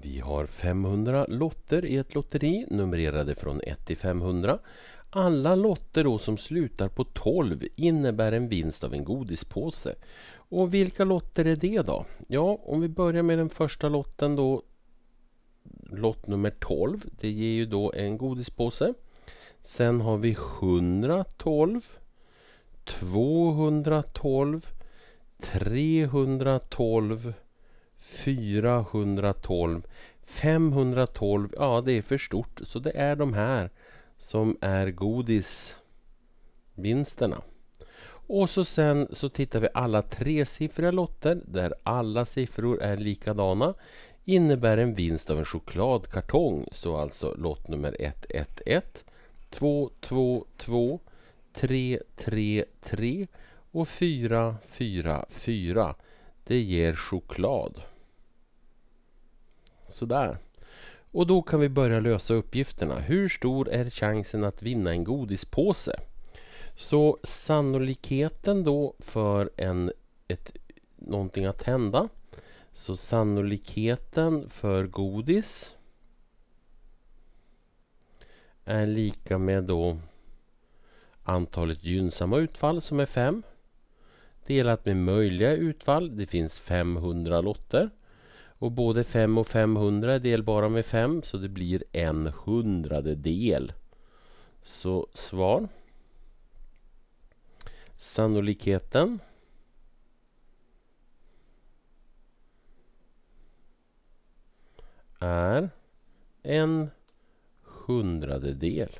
Vi har 500 lotter i ett lotteri numrerade från 1 till 500. Alla lotter då som slutar på 12 innebär en vinst av en godispåse. Och vilka lotter är det då? Ja, om vi börjar med den första lotten då. Lott nummer 12, det ger ju då en godispåse. Sen har vi 112, 212, 312 412. 512, ja det är för stort. Så det är de här som är godisvinsterna. Och så sen så tittar vi alla tresiffriga lotter där alla siffror är likadana innebär en vinst av en chokladkartong. Så alltså lott nummer 111, 222, 333 och 444. Det ger choklad. Sådär. Och då kan vi börja lösa uppgifterna. Hur stor är chansen att vinna en godispåse? Så sannolikheten då för en, ett, någonting att hända. Så sannolikheten för godis är lika med då antalet gynnsamma utfall som är 5 delat med möjliga utfall. Det finns 500 lotter. Och både 5 och 500 är delbara med 5 så det blir en hundradedel. Så svar. Sannolikheten. är en hundradedel.